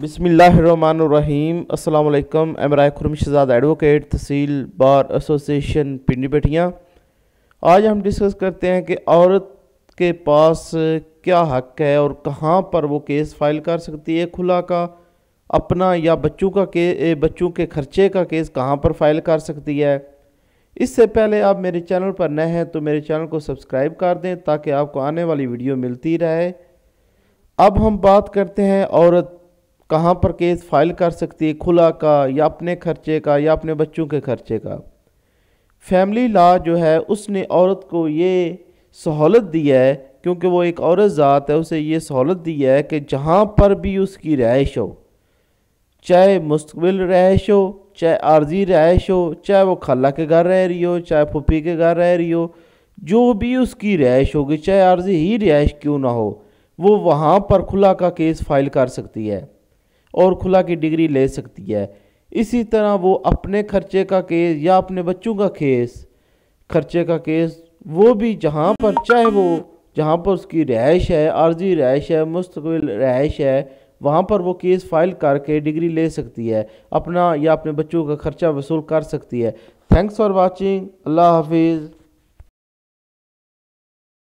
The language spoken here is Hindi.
बिसमीम् अल्लाम एमराय Khurram Shahzad advocate tehsil bar association Pindi बेटियाँ आज हम डिस्कस करते हैं कि औरत के पास क्या हक है और कहाँ पर वो केस फाइल कर सकती है खुला का अपना या बच्चों का के बच्चों के खर्चे का केस कहाँ पर फाइल कर सकती है इससे पहले आप मेरे चैनल पर नए हैं तो मेरे चैनल को सब्सक्राइब कर दें ताकि आपको आने वाली वीडियो मिलती रहे अब हम बात करते हैं औरत कहाँ पर केस फाइल कर सकती है खुला का या अपने खर्चे का या अपने बच्चों के खर्चे का फैमिली लॉ जो है उसने औरत को ये सहूलत दी है क्योंकि वो एक औरत ज़ात है उसे ये सहूलत दी है कि जहाँ पर भी उसकी रहाइश हो चाहे मुस्तबिल रहाइश हो चाहे आर्जी रहाइश हो चाहे वो खाला के घर रह रही हो चाहे फूफी के घर रह रही हो जो भी उसकी रहाइश होगी चाहे आर्जी ही रहाइश क्यों ना हो वो वहाँ पर खुला का केस फाइल कर सकती है और खुला की डिग्री ले सकती है इसी तरह वो अपने खर्चे का केस या अपने बच्चों का केस खर्चे का केस वो भी जहाँ पर चाहे वो जहाँ पर उसकी रहायश है आर्जी रहायश है मुस्तबिल रहायश है वहाँ पर वो केस फाइल करके डिग्री ले सकती है अपना या अपने बच्चों का खर्चा वसूल कर सकती है थैंक्स फॉर वॉचिंग अल्लाह हाफिज़